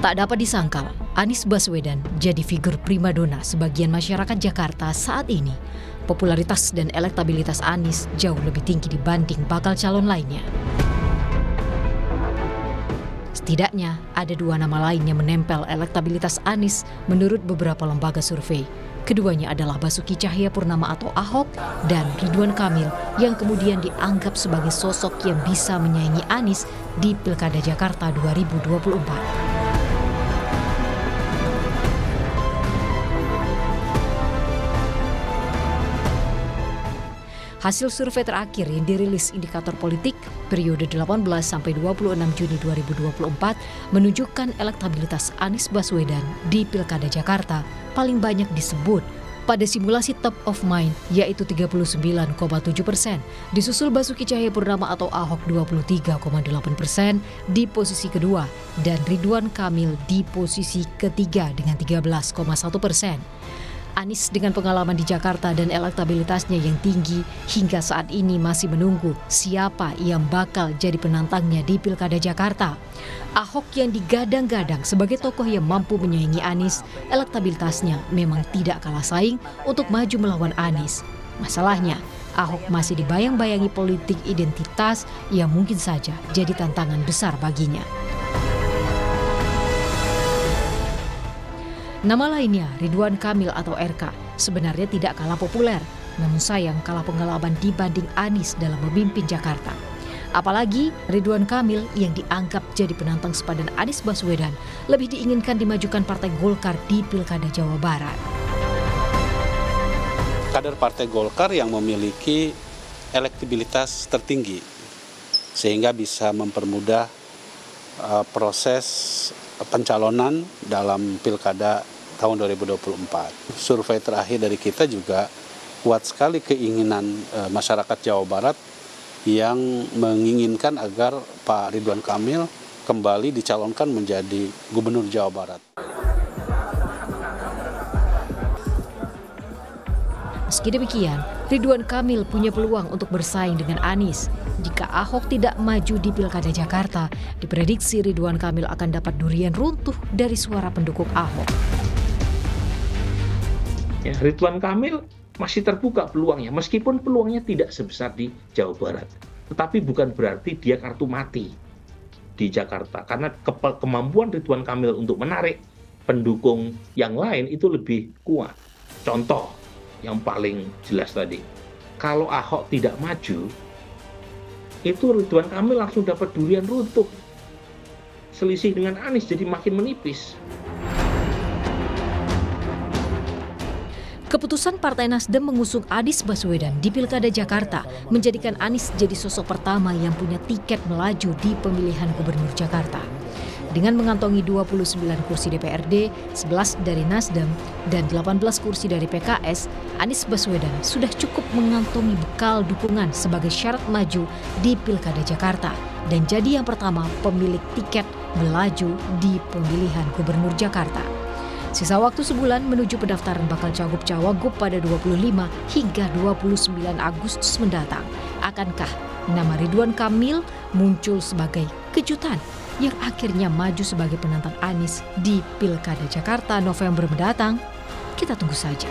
Tak dapat disangkal, Anies Baswedan jadi figur primadona sebagian masyarakat Jakarta saat ini. Popularitas dan elektabilitas Anies jauh lebih tinggi dibanding bakal calon lainnya. Setidaknya ada dua nama lain yang menempel elektabilitas Anies menurut beberapa lembaga survei. Keduanya adalah Basuki Cahaya Purnama atau Ahok dan Ridwan Kamil yang kemudian dianggap sebagai sosok yang bisa menyaingi Anies di Pilkada Jakarta 2024. Hasil survei terakhir yang dirilis indikator politik periode 18 sampai 26 Juni 2024 menunjukkan elektabilitas Anies Baswedan di Pilkada Jakarta paling banyak disebut pada simulasi top of mind yaitu 39,7 persen, disusul Basuki Cahayapurnama atau Ahok 23,8 persen di posisi kedua dan Ridwan Kamil di posisi ketiga dengan 13,1 persen. Anies dengan pengalaman di Jakarta dan elektabilitasnya yang tinggi hingga saat ini masih menunggu siapa yang bakal jadi penantangnya di Pilkada Jakarta. Ahok yang digadang-gadang sebagai tokoh yang mampu menyaingi Anies, elektabilitasnya memang tidak kalah saing untuk maju melawan Anies. Masalahnya, Ahok masih dibayang-bayangi politik identitas yang mungkin saja jadi tantangan besar baginya. Nama lainnya Ridwan Kamil atau RK sebenarnya tidak kalah populer, namun sayang kalah pengalaman dibanding Anies dalam memimpin Jakarta. Apalagi Ridwan Kamil yang dianggap jadi penantang sepadan Anies Baswedan lebih diinginkan dimajukan Partai Golkar di Pilkada Jawa Barat. Kader Partai Golkar yang memiliki elektibilitas tertinggi sehingga bisa mempermudah eh, proses pencalonan dalam pilkada tahun 2024. Survei terakhir dari kita juga kuat sekali keinginan e, masyarakat Jawa Barat yang menginginkan agar Pak Ridwan Kamil kembali dicalonkan menjadi Gubernur Jawa Barat. Meski demikian, Ridwan Kamil punya peluang untuk bersaing dengan Anies jika Ahok tidak maju di Pilkada Jakarta, diprediksi Ridwan Kamil akan dapat durian runtuh dari suara pendukung Ahok. Ya, Ridwan Kamil masih terbuka peluangnya, meskipun peluangnya tidak sebesar di Jawa Barat. Tetapi bukan berarti dia kartu mati di Jakarta, karena ke kemampuan Ridwan Kamil untuk menarik pendukung yang lain itu lebih kuat. Contoh yang paling jelas tadi, kalau Ahok tidak maju, itu Ridwan Kamil langsung dapat durian runtuh. Selisih dengan Anies jadi makin menipis. Keputusan Partai Nasdem mengusung Anies Baswedan di Pilkada Jakarta menjadikan Anies jadi sosok pertama yang punya tiket melaju di pemilihan Gubernur Jakarta dengan mengantongi 29 kursi DPRD, 11 dari Nasdem, dan 18 kursi dari PKS, Anies Baswedan sudah cukup mengantongi bekal dukungan sebagai syarat maju di Pilkada Jakarta dan jadi yang pertama pemilik tiket melaju di pemilihan Gubernur Jakarta. Sisa waktu sebulan menuju pendaftaran bakal cagup cawagup pada 25 hingga 29 Agustus mendatang. Akankah nama Ridwan Kamil muncul sebagai kejutan yang akhirnya maju sebagai penantang Anies di Pilkada Jakarta November mendatang? Kita tunggu saja.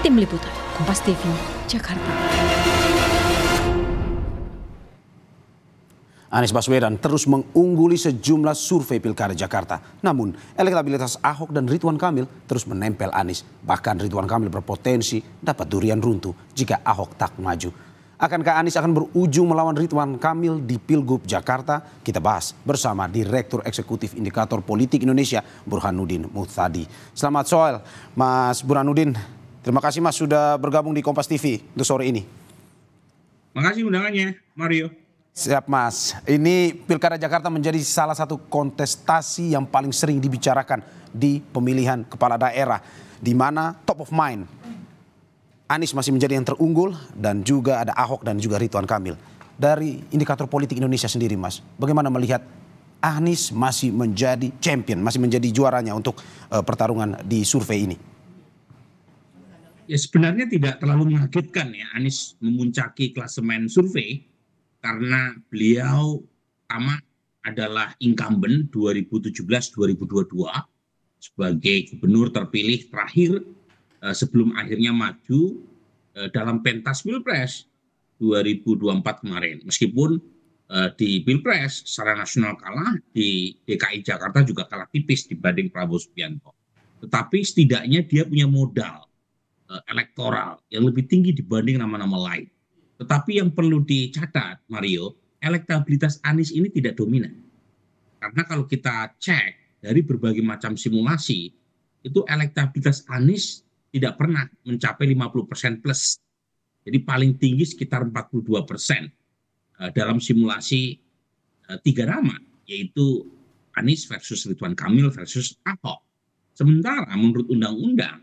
Tim Liputan, Kompas TV, Jakarta. Anies Baswedan terus mengungguli sejumlah survei Pilkada Jakarta. Namun, elektabilitas Ahok dan Ridwan Kamil terus menempel Anies. Bahkan Ridwan Kamil berpotensi dapat durian runtuh jika Ahok tak maju. Akankah Anies akan berujung melawan Ridwan Kamil di Pilgub Jakarta? Kita bahas bersama Direktur Eksekutif Indikator Politik Indonesia Burhanuddin Muhtadi. Selamat soal, Mas Burhanuddin. Terima kasih Mas sudah bergabung di Kompas TV untuk sore ini. Makasih undangannya, Mario. Siap Mas, ini Pilkada Jakarta menjadi salah satu kontestasi yang paling sering dibicarakan di pemilihan kepala daerah. Di mana top of mind Anies masih menjadi yang terunggul dan juga ada Ahok dan juga Rituan Kamil. Dari indikator politik Indonesia sendiri Mas, bagaimana melihat Anies masih menjadi champion, masih menjadi juaranya untuk uh, pertarungan di survei ini? Ya sebenarnya tidak terlalu mengagetkan ya Anies memuncaki klasemen survei karena beliau pertama adalah incumbent 2017-2022 sebagai gubernur terpilih terakhir Eh, sebelum akhirnya maju eh, dalam pentas Pilpres 2024 kemarin. Meskipun eh, di Pilpres secara nasional kalah, di DKI Jakarta juga kalah tipis dibanding Prabowo Subianto. Tetapi setidaknya dia punya modal elektoral yang lebih tinggi dibanding nama-nama lain. Tetapi yang perlu dicatat, Mario, elektabilitas Anies ini tidak dominan. Karena kalau kita cek dari berbagai macam simulasi, itu elektabilitas Anies tidak pernah mencapai 50% persen plus. Jadi paling tinggi sekitar 42% persen eh, dalam simulasi eh, tiga nama, yaitu Anies versus Ridwan Kamil versus Ahok. Sementara menurut undang-undang,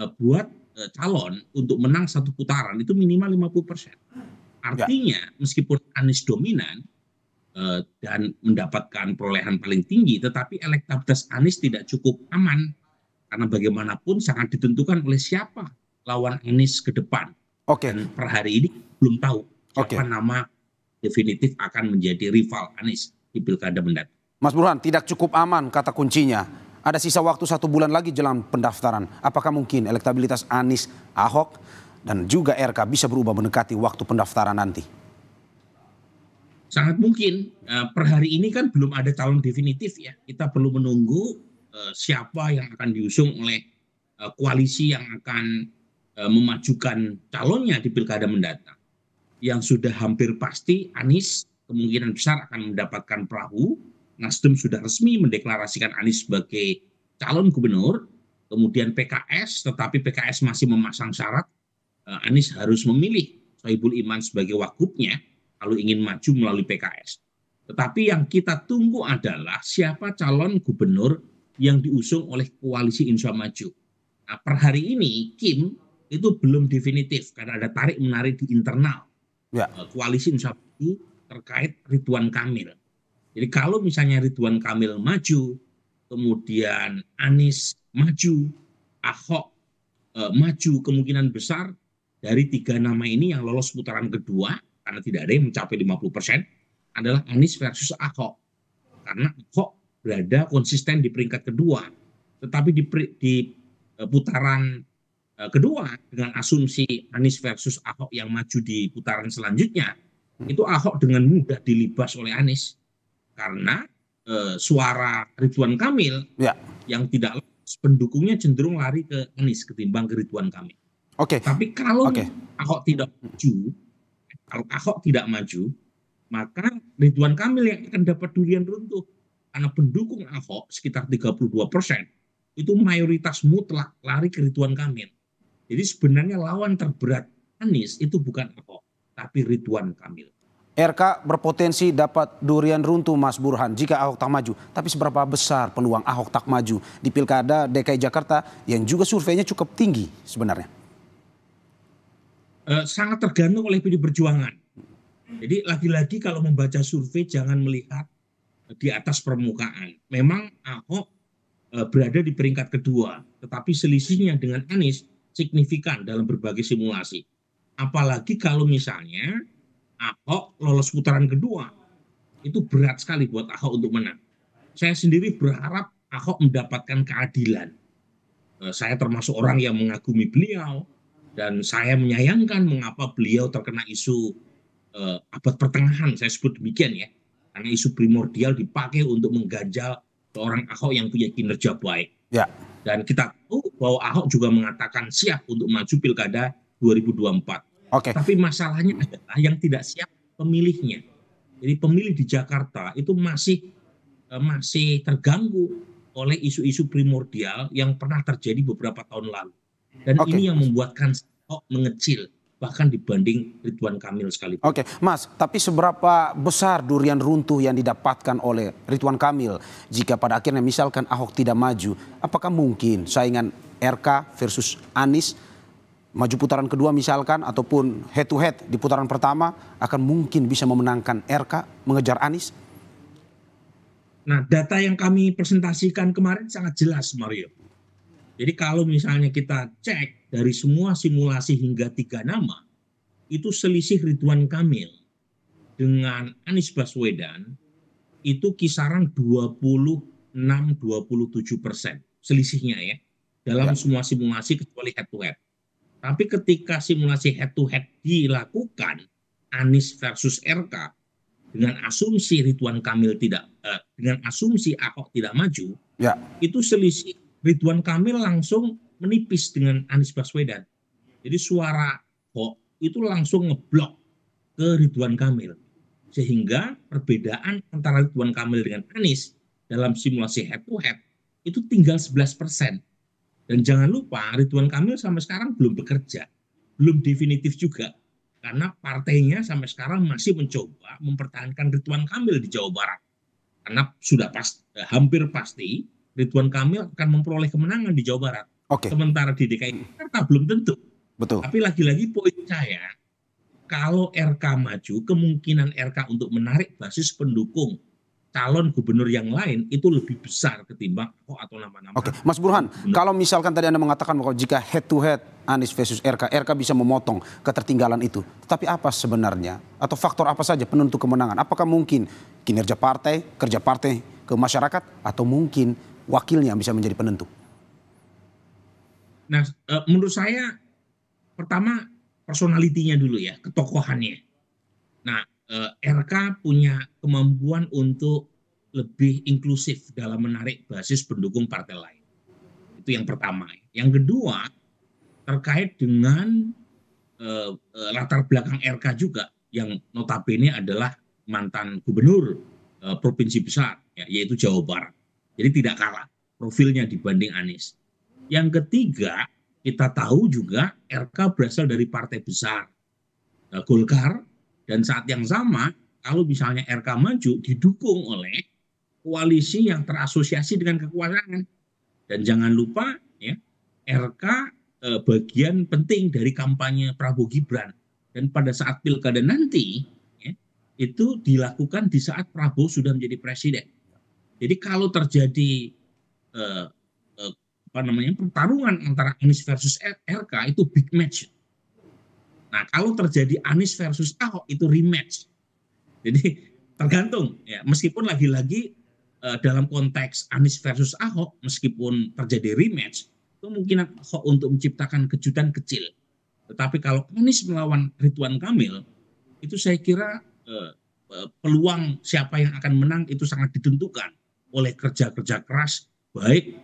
eh, buat calon untuk menang satu putaran itu minimal 50%. persen. Artinya meskipun Anies dominan, dan mendapatkan perolehan paling tinggi, tetapi elektabilitas Anies tidak cukup aman karena bagaimanapun sangat ditentukan oleh siapa lawan Anies ke depan. Oke. Okay. per hari ini belum tahu siapa nama definitif akan menjadi rival Anies di pilkada mendatang. Mas Burhan, tidak cukup aman kata kuncinya. Ada sisa waktu satu bulan lagi jelang pendaftaran. Apakah mungkin elektabilitas Anies, Ahok, dan juga RK bisa berubah mendekati waktu pendaftaran nanti? Sangat mungkin. Eh, per hari ini kan belum ada calon definitif ya. Kita perlu menunggu Eh, siapa yang akan diusung oleh eh, koalisi yang akan eh, memajukan calonnya di pilkada mendatang. Yang sudah hampir pasti Anies kemungkinan besar akan mendapatkan perahu. Nasdem sudah resmi mendeklarasikan Anies sebagai calon gubernur. Kemudian PKS, tetapi PKS masih memasang syarat Anies harus memilih Soebul Iman sebagai wakupnya kalau ingin maju melalui PKS. Tetapi yang kita tunggu adalah siapa calon gubernur yang diusung oleh koalisi Insya Maju. Nah, per hari ini Kim itu belum definitif karena ada tarik menarik di internal ya. Eh, koalisi Insya Maju terkait Ridwan Kamil. Jadi kalau misalnya Ridwan Kamil maju, kemudian Anies maju, Ahok eh, maju kemungkinan besar dari tiga nama ini yang lolos putaran kedua karena tidak ada yang mencapai 50 persen adalah Anies versus Ahok. Karena Ahok berada konsisten di peringkat kedua. Tetapi di, di eh, putaran eh, kedua dengan asumsi Anies versus Ahok yang maju di putaran selanjutnya, hmm. itu Ahok dengan mudah dilibas oleh Anies karena e, suara Ridwan Kamil ya. yang tidak pendukungnya cenderung lari ke Anies ketimbang ke Ridwan Kamil. Oke. Okay. Tapi kalau okay. Ahok tidak maju, kalau Ahok tidak maju, maka Ridwan Kamil yang akan dapat durian runtuh. Anak pendukung Ahok sekitar 32 persen, itu mayoritas mutlak lari ke Ridwan Kamil. Jadi sebenarnya lawan terberat Anies itu bukan Ahok, tapi Ridwan Kamil. RK berpotensi dapat durian runtuh Mas Burhan jika Ahok tak maju. Tapi seberapa besar peluang Ahok tak maju di Pilkada DKI Jakarta yang juga surveinya cukup tinggi sebenarnya? Eh, sangat tergantung oleh PD Perjuangan. Jadi lagi-lagi kalau membaca survei jangan melihat di atas permukaan. Memang Ahok e, berada di peringkat kedua, tetapi selisihnya dengan Anies signifikan dalam berbagai simulasi. Apalagi kalau misalnya Ahok lolos putaran kedua, itu berat sekali buat Ahok untuk menang. Saya sendiri berharap Ahok mendapatkan keadilan. E, saya termasuk orang yang mengagumi beliau dan saya menyayangkan mengapa beliau terkena isu e, abad pertengahan, saya sebut demikian ya karena isu primordial dipakai untuk mengganjal seorang Ahok yang punya kinerja baik. Ya. Dan kita tahu bahwa Ahok juga mengatakan siap untuk maju pilkada 2024. Oke. Okay. Tapi masalahnya adalah yang tidak siap pemilihnya. Jadi pemilih di Jakarta itu masih eh, masih terganggu oleh isu-isu primordial yang pernah terjadi beberapa tahun lalu. Dan okay. ini yang membuatkan Ahok mengecil bahkan dibanding Ridwan Kamil sekali. Oke, okay. Mas, tapi seberapa besar durian runtuh yang didapatkan oleh Ridwan Kamil jika pada akhirnya misalkan Ahok tidak maju, apakah mungkin saingan RK versus Anies maju putaran kedua misalkan ataupun head to head di putaran pertama akan mungkin bisa memenangkan RK mengejar Anies? Nah, data yang kami presentasikan kemarin sangat jelas, Mario. Jadi kalau misalnya kita cek dari semua simulasi hingga tiga nama, itu selisih Ridwan Kamil dengan Anies Baswedan itu kisaran 26-27 persen selisihnya ya dalam ya. semua simulasi kecuali head to head. Tapi ketika simulasi head to head dilakukan Anies versus RK dengan asumsi Ridwan Kamil tidak eh, dengan asumsi Ahok tidak maju, ya. itu selisih Ridwan Kamil langsung menipis dengan Anies Baswedan. Jadi suara kok itu langsung ngeblok ke Ridwan Kamil. Sehingga perbedaan antara Ridwan Kamil dengan Anies dalam simulasi head to head itu tinggal 11 persen. Dan jangan lupa Ridwan Kamil sampai sekarang belum bekerja, belum definitif juga. Karena partainya sampai sekarang masih mencoba mempertahankan Ridwan Kamil di Jawa Barat. Karena sudah pasti, eh, hampir pasti Ridwan Kamil akan memperoleh kemenangan di Jawa Barat. Okay. Sementara di DKI hmm. Jakarta belum tentu. Betul. Tapi lagi-lagi poin saya, kalau RK maju, kemungkinan RK untuk menarik basis pendukung calon gubernur yang lain itu lebih besar ketimbang kok atau nama-nama. Oke, Mas Burhan, gubernur. kalau misalkan tadi Anda mengatakan bahwa jika head to head Anies versus RK, RK bisa memotong ketertinggalan itu. Tapi apa sebenarnya atau faktor apa saja penentu kemenangan? Apakah mungkin kinerja partai, kerja partai ke masyarakat atau mungkin wakilnya bisa menjadi penentu? Nah, eh, menurut saya pertama personalitinya dulu ya, ketokohannya. Nah, eh, RK punya kemampuan untuk lebih inklusif dalam menarik basis pendukung partai lain. Itu yang pertama. Yang kedua terkait dengan e, latar belakang RK juga yang notabene adalah mantan gubernur e, provinsi besar ya, yaitu Jawa Barat. Jadi tidak kalah profilnya dibanding Anies. Yang ketiga, kita tahu juga RK berasal dari partai besar eh, Golkar dan saat yang sama kalau misalnya RK maju didukung oleh koalisi yang terasosiasi dengan kekuasaan dan jangan lupa ya RK eh, bagian penting dari kampanye Prabowo Gibran dan pada saat pilkada nanti ya, itu dilakukan di saat Prabowo sudah menjadi presiden jadi kalau terjadi eh, apa namanya pertarungan antara Anies versus RK itu big match. Nah kalau terjadi Anies versus Ahok itu rematch. Jadi tergantung ya meskipun lagi-lagi eh, dalam konteks Anies versus Ahok meskipun terjadi rematch kemungkinan Ahok untuk menciptakan kejutan kecil. Tetapi kalau Anies melawan Ridwan Kamil itu saya kira eh, eh peluang siapa yang akan menang itu sangat ditentukan oleh kerja-kerja keras baik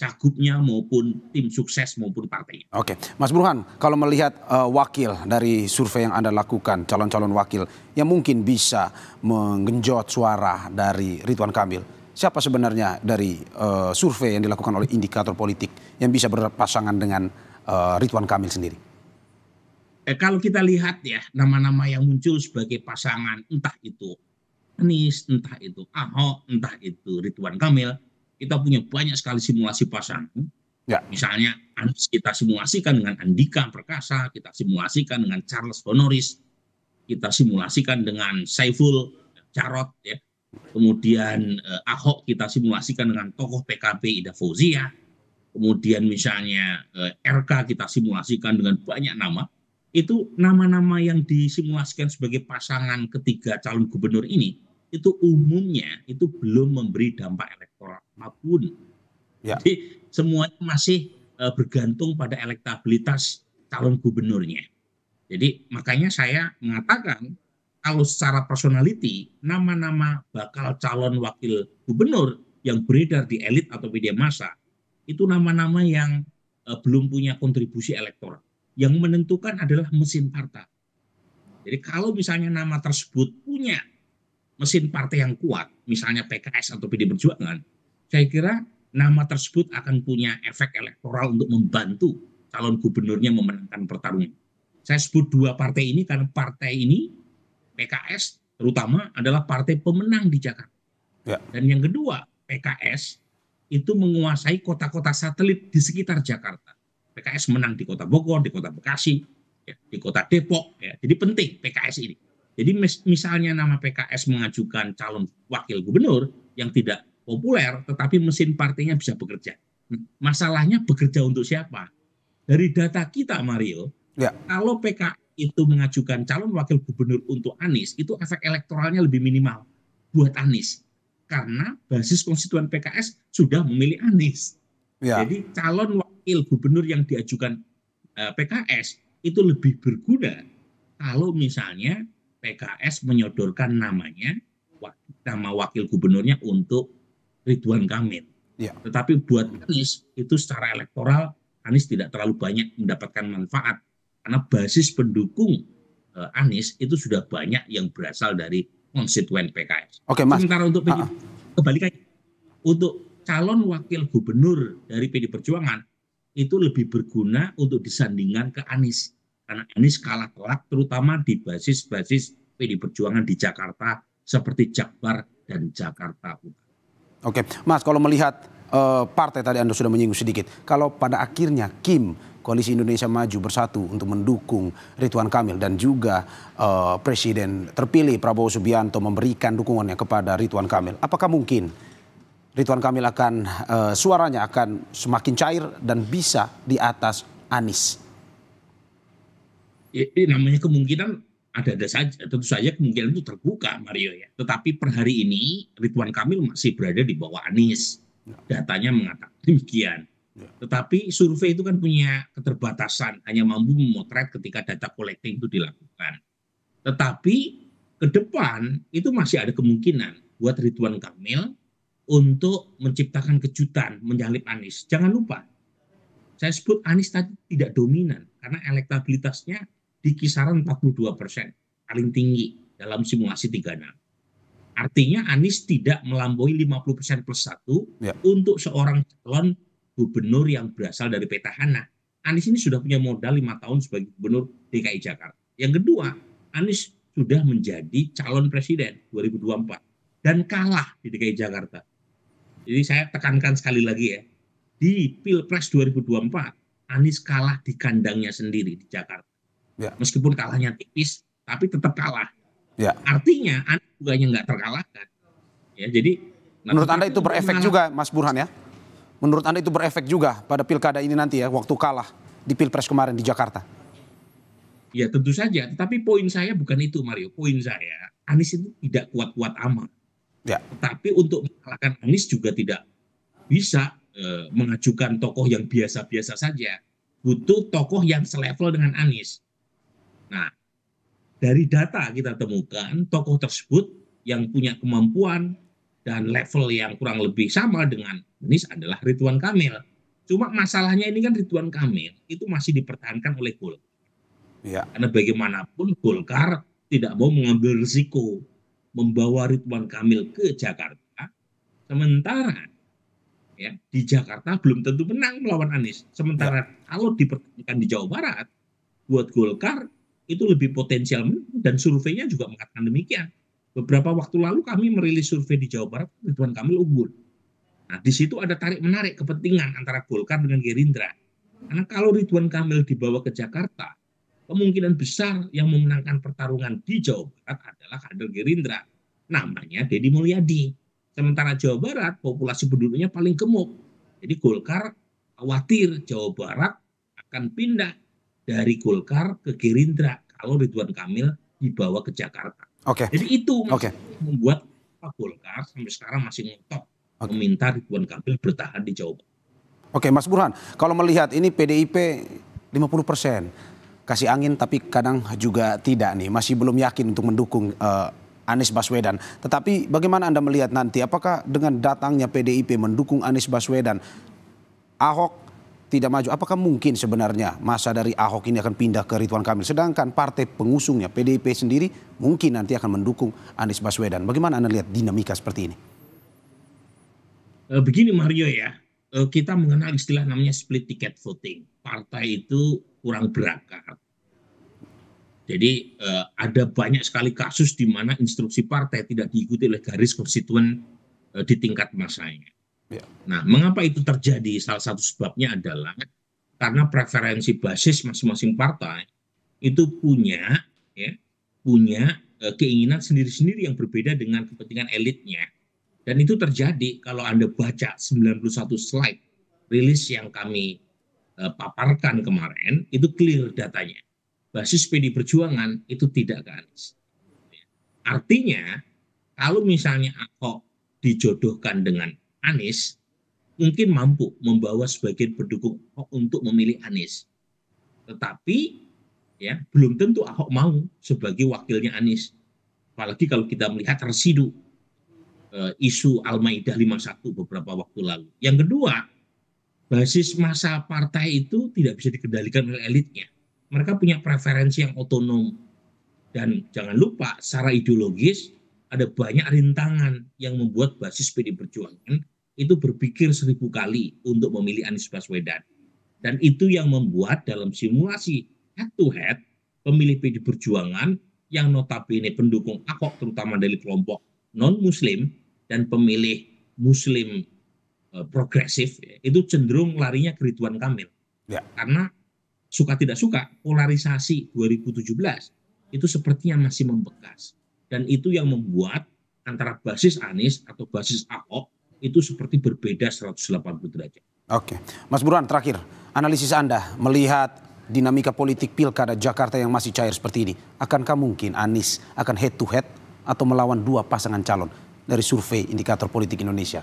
cagupnya maupun tim sukses maupun partainya. Oke, Mas Burhan, kalau melihat uh, wakil dari survei yang Anda lakukan, calon-calon wakil yang mungkin bisa menggenjot suara dari Ridwan Kamil, siapa sebenarnya dari uh, survei yang dilakukan oleh indikator politik yang bisa berpasangan dengan uh, Ridwan Kamil sendiri? Eh, kalau kita lihat ya nama-nama yang muncul sebagai pasangan entah itu Anies, entah itu Ahok, entah itu Ridwan Kamil, kita punya banyak sekali simulasi pasang. Ya. Misalnya kita simulasikan dengan Andika Perkasa, kita simulasikan dengan Charles Honoris, kita simulasikan dengan Saiful Carot, ya. kemudian eh, Ahok kita simulasikan dengan tokoh PKP Ida Fauzia, kemudian misalnya eh, RK kita simulasikan dengan banyak nama. Itu nama-nama yang disimulasikan sebagai pasangan ketiga calon gubernur ini itu umumnya itu belum memberi dampak elektoral apapun. Ya. Jadi semuanya masih uh, bergantung pada elektabilitas calon gubernurnya. Jadi makanya saya mengatakan kalau secara personality nama-nama bakal calon wakil gubernur yang beredar di elit atau media massa itu nama-nama yang uh, belum punya kontribusi elektoral. Yang menentukan adalah mesin partai. Jadi kalau misalnya nama tersebut punya mesin partai yang kuat, misalnya PKS atau PD Perjuangan, saya kira nama tersebut akan punya efek elektoral untuk membantu calon gubernurnya memenangkan pertarungan. Saya sebut dua partai ini karena partai ini PKS terutama adalah partai pemenang di Jakarta. Ya. Dan yang kedua, PKS itu menguasai kota-kota satelit di sekitar Jakarta. PKS menang di kota Bogor, di kota Bekasi, ya, di kota Depok. Ya. Jadi penting PKS ini. Jadi mis misalnya nama PKS mengajukan calon wakil gubernur yang tidak populer, tetapi mesin partainya bisa bekerja. Hmm, masalahnya bekerja untuk siapa? Dari data kita, Mario, ya. kalau PKS itu mengajukan calon wakil gubernur untuk Anies, itu efek elektoralnya lebih minimal buat Anies. Karena basis konstituen PKS sudah memilih Anies. Ya. Jadi calon wakil gubernur yang diajukan eh, PKS itu lebih berguna kalau misalnya PKS menyodorkan namanya nama wakil gubernurnya untuk Ridwan Kamil. Ya. Tetapi buat Anies itu secara elektoral Anies tidak terlalu banyak mendapatkan manfaat karena basis pendukung eh, Anies itu sudah banyak yang berasal dari konstituen PKS. Oke, Mas. Sementara untuk PD, kebalikannya untuk calon wakil gubernur dari PD Perjuangan itu lebih berguna untuk disandingkan ke Anies karena Anies kalah telak terutama di basis-basis PD Perjuangan di Jakarta seperti Jakbar dan Jakarta Utara. Oke, Mas kalau melihat uh, partai tadi Anda sudah menyinggung sedikit, kalau pada akhirnya Kim Koalisi Indonesia Maju bersatu untuk mendukung Ridwan Kamil dan juga uh, Presiden terpilih Prabowo Subianto memberikan dukungannya kepada Ridwan Kamil, apakah mungkin Ridwan Kamil akan uh, suaranya akan semakin cair dan bisa di atas Anies? Ya, ini namanya kemungkinan ada ada saja tentu saja kemungkinan itu terbuka Mario ya tetapi per hari ini Ridwan Kamil masih berada di bawah Anies ya. datanya mengatakan demikian ya. tetapi survei itu kan punya keterbatasan hanya mampu memotret ketika data collecting itu dilakukan tetapi ke depan itu masih ada kemungkinan buat Ridwan Kamil untuk menciptakan kejutan menyalip Anies jangan lupa saya sebut Anies tadi tidak dominan karena elektabilitasnya di kisaran 42 persen, paling tinggi dalam simulasi 36. Artinya Anies tidak melampaui 50 persen plus satu ya. untuk seorang calon gubernur yang berasal dari petahana. Anies ini sudah punya modal lima tahun sebagai gubernur DKI Jakarta. Yang kedua, Anies sudah menjadi calon presiden 2024 dan kalah di DKI Jakarta. Jadi saya tekankan sekali lagi ya, di Pilpres 2024 Anies kalah di kandangnya sendiri di Jakarta. Ya. Meskipun kalahnya tipis, tapi tetap kalah. Ya. Artinya Anda juga yang nggak terkalahkan. Ya, jadi menurut Anda itu berefek juga, Mas Burhan ya? Menurut Anda itu berefek juga pada pilkada ini nanti ya, waktu kalah di pilpres kemarin di Jakarta? Ya tentu saja, tetapi poin saya bukan itu Mario. Poin saya, Anies itu tidak kuat-kuat aman. Ya. Tapi untuk mengalahkan Anies juga tidak bisa e, mengajukan tokoh yang biasa-biasa saja. Butuh tokoh yang selevel dengan Anies. Nah, dari data kita temukan tokoh tersebut yang punya kemampuan dan level yang kurang lebih sama dengan Anies adalah Ridwan Kamil. Cuma masalahnya ini kan Ridwan Kamil itu masih dipertahankan oleh Golkar. Ya. Karena bagaimanapun Golkar tidak mau mengambil risiko membawa Ridwan Kamil ke Jakarta, sementara ya di Jakarta belum tentu menang melawan Anies. Sementara ya. kalau dipertahankan di Jawa Barat, buat Golkar itu lebih potensial dan surveinya juga mengatakan demikian. Beberapa waktu lalu kami merilis survei di Jawa Barat, Ridwan Kamil unggul. Nah, di situ ada tarik-menarik kepentingan antara Golkar dengan Gerindra. Karena kalau Ridwan Kamil dibawa ke Jakarta, kemungkinan besar yang memenangkan pertarungan di Jawa Barat adalah kader Gerindra. Namanya Deddy Mulyadi. Sementara Jawa Barat, populasi penduduknya paling gemuk. Jadi Golkar khawatir Jawa Barat akan pindah dari Golkar ke Gerindra kalau Ridwan Kamil dibawa ke Jakarta. Oke. Okay. Jadi itu okay. membuat Pak Golkar sampai sekarang masih ngotot okay. meminta Ridwan Kamil bertahan di Jawa Barat. Oke, okay, Mas Burhan, kalau melihat ini PDIP 50 persen kasih angin tapi kadang juga tidak nih masih belum yakin untuk mendukung uh, Anies Baswedan. Tetapi bagaimana Anda melihat nanti apakah dengan datangnya PDIP mendukung Anies Baswedan Ahok tidak maju. Apakah mungkin sebenarnya masa dari Ahok ini akan pindah ke Ridwan Kamil? Sedangkan partai pengusungnya PDIP sendiri mungkin nanti akan mendukung Anies Baswedan. Bagaimana Anda lihat dinamika seperti ini? Eh, begini Mario ya, eh, kita mengenal istilah namanya split ticket voting. Partai itu kurang berakar. Jadi eh, ada banyak sekali kasus di mana instruksi partai tidak diikuti oleh garis konstituen di tingkat masanya Ya. Nah, mengapa itu terjadi? Salah satu sebabnya adalah karena preferensi basis masing-masing partai itu punya ya, punya e, keinginan sendiri-sendiri yang berbeda dengan kepentingan elitnya. Dan itu terjadi kalau Anda baca 91 slide rilis yang kami e, paparkan kemarin, itu clear datanya. Basis PD Perjuangan itu tidak ke Anies. Artinya, kalau misalnya Ahok dijodohkan dengan Anies mungkin mampu membawa sebagian pendukung Ahok untuk memilih Anies. Tetapi ya belum tentu Ahok mau sebagai wakilnya Anies. Apalagi kalau kita melihat residu eh, isu Al-Maidah 51 beberapa waktu lalu. Yang kedua, basis masa partai itu tidak bisa dikendalikan oleh elitnya. Mereka punya preferensi yang otonom. Dan jangan lupa secara ideologis ada banyak rintangan yang membuat basis PD Perjuangan itu berpikir seribu kali untuk memilih Anies Baswedan. Dan itu yang membuat dalam simulasi head to head pemilih PD Perjuangan yang notabene pendukung Ahok terutama dari kelompok non-muslim dan pemilih muslim eh, progresif ya, itu cenderung larinya ke Ridwan Kamil. Ya. Karena suka tidak suka polarisasi 2017 itu sepertinya masih membekas dan itu yang membuat antara basis Anies atau basis Ahok itu seperti berbeda 180 derajat. Oke, Mas Buruan terakhir analisis Anda melihat dinamika politik pilkada Jakarta yang masih cair seperti ini, akankah mungkin Anies akan head to head atau melawan dua pasangan calon dari survei indikator politik Indonesia?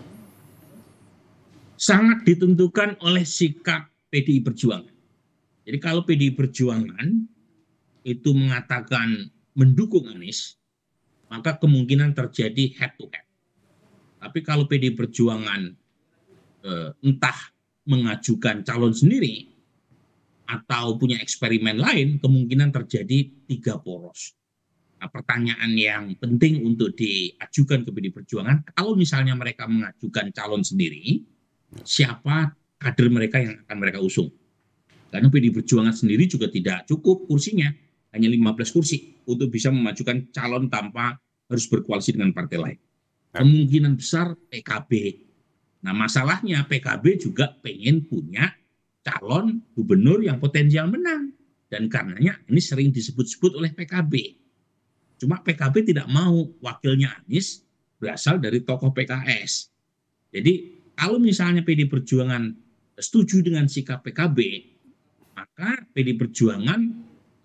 Sangat ditentukan oleh sikap PDI Perjuangan. Jadi kalau PDI Perjuangan itu mengatakan mendukung Anies, maka kemungkinan terjadi head to head. Tapi kalau PD Perjuangan eh, entah mengajukan calon sendiri atau punya eksperimen lain, kemungkinan terjadi tiga poros. Nah, pertanyaan yang penting untuk diajukan ke PD Perjuangan, kalau misalnya mereka mengajukan calon sendiri, siapa kader mereka yang akan mereka usung? Karena PD Perjuangan sendiri juga tidak cukup kursinya, hanya 15 kursi untuk bisa memajukan calon tanpa harus berkoalisi dengan partai lain kemungkinan besar PKB. Nah masalahnya PKB juga pengen punya calon gubernur yang potensial menang. Dan karenanya ini sering disebut-sebut oleh PKB. Cuma PKB tidak mau wakilnya Anies berasal dari tokoh PKS. Jadi kalau misalnya PD Perjuangan setuju dengan sikap PKB, maka PD Perjuangan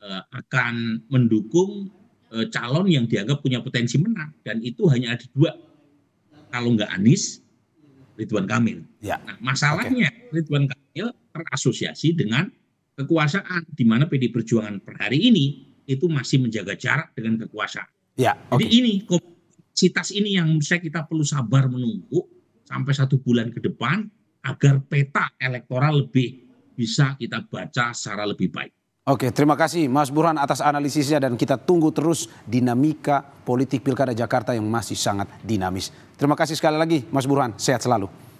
eh, akan mendukung eh, calon yang dianggap punya potensi menang. Dan itu hanya ada dua, kalau nggak Anies, Ridwan Kamil. Ya. Nah, masalahnya okay. Ridwan Kamil terasosiasi dengan kekuasaan, di mana PD Perjuangan per hari ini itu masih menjaga jarak dengan kekuasaan. Ya, okay. Jadi ini kompleksitas ini yang saya kita perlu sabar menunggu sampai satu bulan ke depan agar peta elektoral lebih bisa kita baca secara lebih baik. Oke, terima kasih Mas Burhan atas analisisnya dan kita tunggu terus dinamika politik Pilkada Jakarta yang masih sangat dinamis. Terima kasih sekali lagi Mas Burhan, sehat selalu.